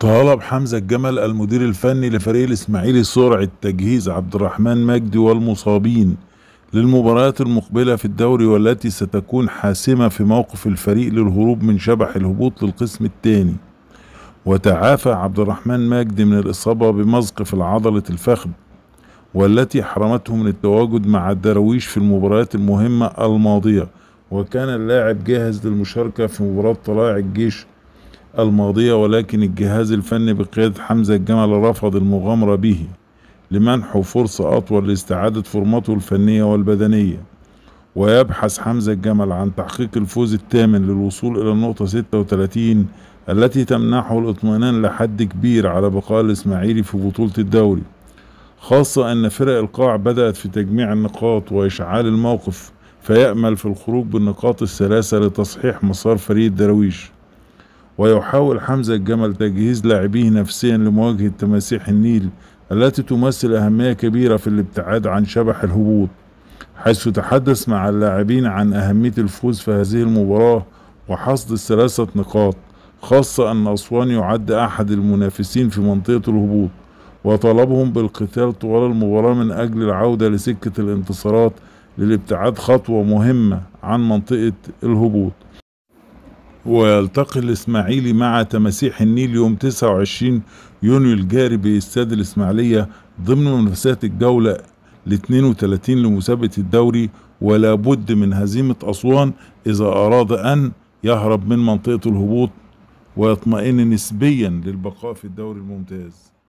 طالب حمزة الجمل المدير الفني لفريق الإسماعيلي سرعة تجهيز عبد الرحمن مجدي والمصابين للمباريات المقبلة في الدوري والتي ستكون حاسمة في موقف الفريق للهروب من شبح الهبوط للقسم الثاني وتعافى عبد الرحمن مجدي من الإصابة بمزق في العضلة الفخذ والتي حرمته من التواجد مع الدراويش في المباريات المهمة الماضية وكان اللاعب جاهز للمشاركة في مباراة طلائع الجيش الماضية ولكن الجهاز الفني بقيادة حمزة الجمل رفض المغامرة به لمنحه فرصة أطول لاستعادة فورمته الفنية والبدنية ويبحث حمزة الجمل عن تحقيق الفوز الثامن للوصول إلى النقطة 36 التي تمنحه الاطمئنان لحد كبير على بقاء الإسماعيلي في بطولة الدوري خاصة أن فرق القاع بدأت في تجميع النقاط وإشعال الموقف فيأمل في الخروج بالنقاط الثلاثة لتصحيح مسار فريق الدراويش ويحاول حمزة الجمل تجهيز لاعبيه نفسيا لمواجهة تماسيح النيل التي تمثل أهمية كبيرة في الابتعاد عن شبح الهبوط حيث تحدث مع اللاعبين عن أهمية الفوز في هذه المباراة وحصد ثلاثة نقاط خاصة أن أسوان يعد أحد المنافسين في منطقة الهبوط وطلبهم بالقتال طوال المباراة من أجل العودة لسكة الانتصارات للابتعاد خطوة مهمة عن منطقة الهبوط ويلتقي الإسماعيلي مع تماسيح النيل يوم 29 يونيو الجاري باستاد الإسماعيلية ضمن منافسات الجولة ال 32 لمسابقة الدوري ولا بد من هزيمة أسوان إذا أراد أن يهرب من منطقة الهبوط ويطمئن نسبيا للبقاء في الدوري الممتاز